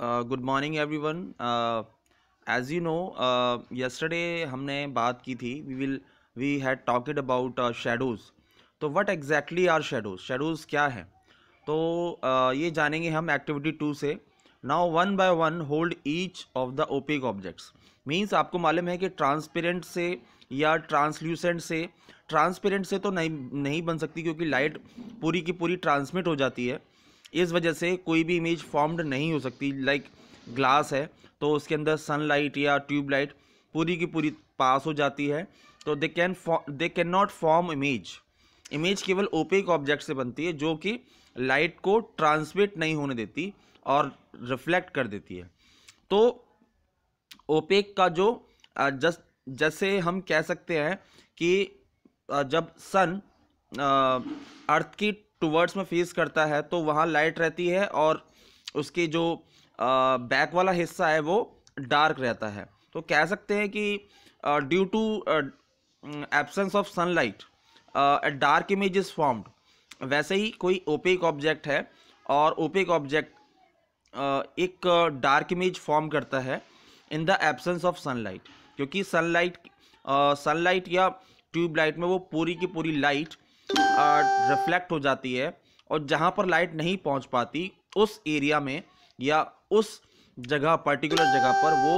good morning everyone as you know yesterday हमने बात की थी we will we had talked about shadows तो what exactly are shadows shadows क्या है तो uh, ये जानेंगे हम एक्टिविटी टू से now one by one hold each of the opaque objects means आपको मालूम है कि ट्रांसपेरेंट से या ट्रांसल्यूसेंट से ट्रांसपेरेंट से तो नहीं नहीं बन सकती क्योंकि लाइट पूरी की पूरी ट्रांसमिट हो जाती है इस वजह से कोई भी इमेज फॉर्म्ड नहीं हो सकती लाइक ग्लास है तो उसके अंदर सनलाइट या ट्यूबलाइट पूरी की पूरी पास हो जाती है तो they can they can not form image image केवल ओपेक ऑब्जेक्ट से बनती है जो कि लाइट को ट्रांसमिट नहीं होने देती और रिफ्लेक्ट कर देती है तो ओपेक का जो जस जैसे हम कह सकते हैं कि जब सन अर्थ की टूवर्ड्स में फेस करता है तो वहाँ लाइट रहती है और उसके जो बैक वाला हिस्सा है वो डार्क रहता है तो कह सकते हैं कि due to absence of sunlight dark image is formed वैसे ही कोई ओपेक ऑब्जेक्ट है और ओपेक ऑब्जेक्ट एक डार्क इमेज फॉर्म करता है in the absence of sunlight क्योंकि सनलाइट सनलाइट या ट्यूबलाइट में वो पूरी की पूरी लाइट रिफ्लेक्ट हो जाती है और जहाँ पर लाइट नहीं पहुँच पाती उस एरिया में या उस जगह पर्टिकुलर जगह पर वो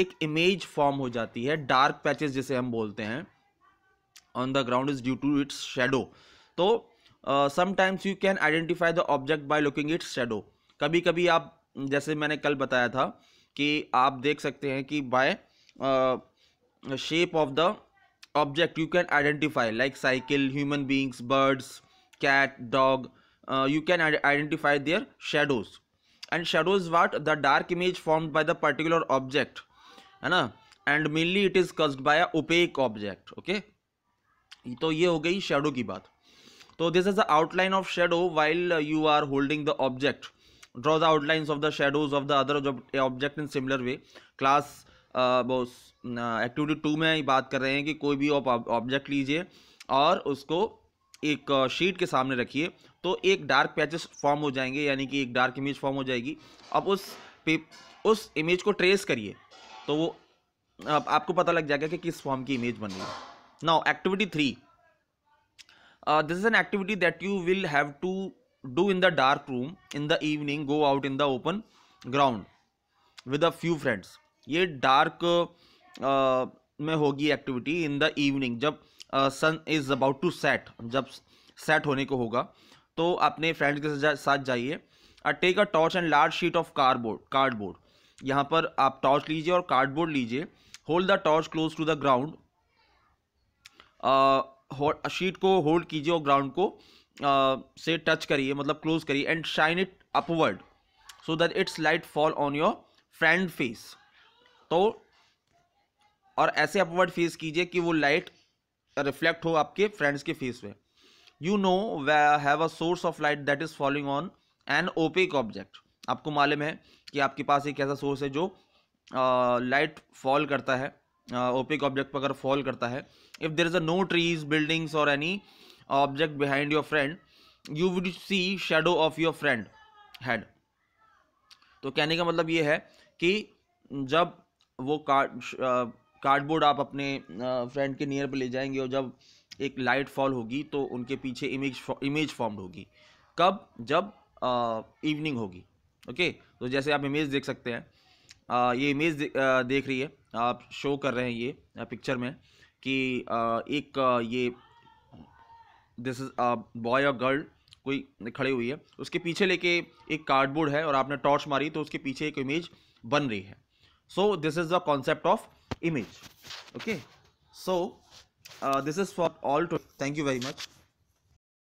एक इमेज फॉर्म हो जाती है डार्क पैचेस जिसे हम बोलते हैं on the ground is due to its shadow तो sometimes you can identify the object by looking its shadow कभी कभी आप जैसे मैंने कल बताया था कि आप देख सकते हैं कि by shape of the object you can identify like cycle human beings birds cat dog uh, you can identify their shadows and shadows what the dark image formed by the particular object hai na and mainly it is caused by a opaque object okay तो ये हो गई shadow की बात तो this is the outline of shadow while you are holding the object draw the outlines of the shadows of the other object in similar way class वो activity two में ही बात कर रहे हैं कि कोई भी ऑब्जेक्ट लीजिए और उसको एक शीट के सामने रखिए तो एक डार्क पैचेस फॉर्म हो जाएंगे यानी कि एक डार्क इमेज फॉर्म हो जाएगी अब उस उस इमेज को ट्रेस करिए तो वो अब आपको पता लग जाएगा कि किस फॉर्म की इमेज बन रही है now activity three this is an activity that you will have to do in the dark room in the evening go out in the open ground with a few friends ये dark में होगी activity in the evening जब sun is about to set जब set होने को होगा तो अपने फ्रेंड्स के साथ जाइए take a torch and large sheet of cardboard cardboard यहाँ पर आप टॉर्च लीजिए और कार्डबोर्ड लीजिए hold the torch close to the ground sheet को होल्ड कीजिए और ग्राउंड को से टच करिए मतलब क्लोज करिए and shine it upward so that its light fall on your friend face तो और ऐसे अपवर्ड फेस कीजिए कि वो लाइट रिफ्लेक्ट हो आपके फ्रेंड्स के फेस पे you know have a source of light that is following on an opaque object आपको मालूम है कि आपके पास एक ऐसा सोर्स है जो लाइट uh, फॉल करता है ओपेक ऑब्जेक्ट पर अगर फॉल करता है if there is a no trees buildings और any object behind your friend you would see shadow of your friend had तो कहने का मतलब ये है कि जब वो कार्ड कार्डबोर्ड uh, आप अपने फ्रेंड uh, के नियर पर ले जाएंगे और जब एक लाइट फॉल होगी तो उनके पीछे इमेज इमेज फॉर्म्ड होगी कब जब इवनिंग uh, होगी ओके तो जैसे आप इमेज देख सकते हैं आ, ये इमेज दे, आ, देख रही है आप शो कर रहे हैं ये पिक्चर में कि आ, एक आ, ये दिस इज बॉय और गर्ल कोई खड़े हुई है उसके पीछे लेके एक कार्डबोर्ड है और आपने टॉर्च मारी तो उसके पीछे एक इमेज बन रही है so this is the concept of image okay so uh, this is for all to thank you very much